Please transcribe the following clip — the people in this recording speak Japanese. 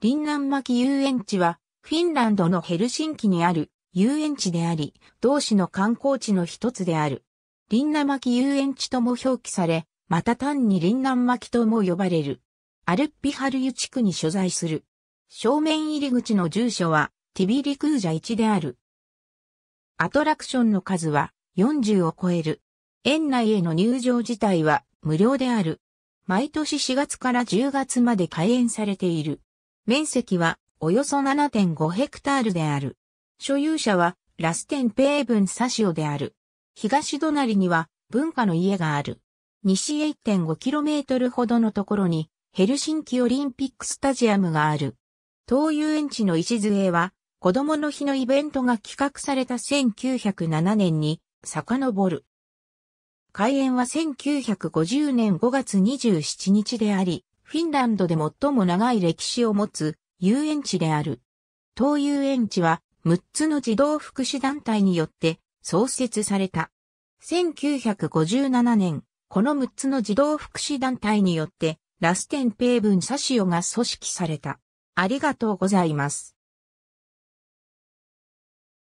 林南巻遊園地は、フィンランドのヘルシンキにある遊園地であり、同市の観光地の一つである。林南巻遊園地とも表記され、また単に林南巻とも呼ばれる。アルッピハルユ地区に所在する。正面入り口の住所は、ティビリクージャ1である。アトラクションの数は40を超える。園内への入場自体は無料である。毎年4月から10月まで開園されている。面積はおよそ7.5ヘクタールである。所有者はラステンペーブンサシオである。東隣には文化の家がある。西へ1 5キロメートルほどのところにヘルシンキオリンピックスタジアムがある。東遊園地の礎は子供の日のイベントが企画された1907年に遡る。開園は1950年5月27日であり、フィンランドで最も長い歴史を持つ遊園地である。当遊園地は6つの児童福祉団体によって創設された。1957年、この6つの児童福祉団体によってラステンペーブンサシオが組織された。ありがとうございます。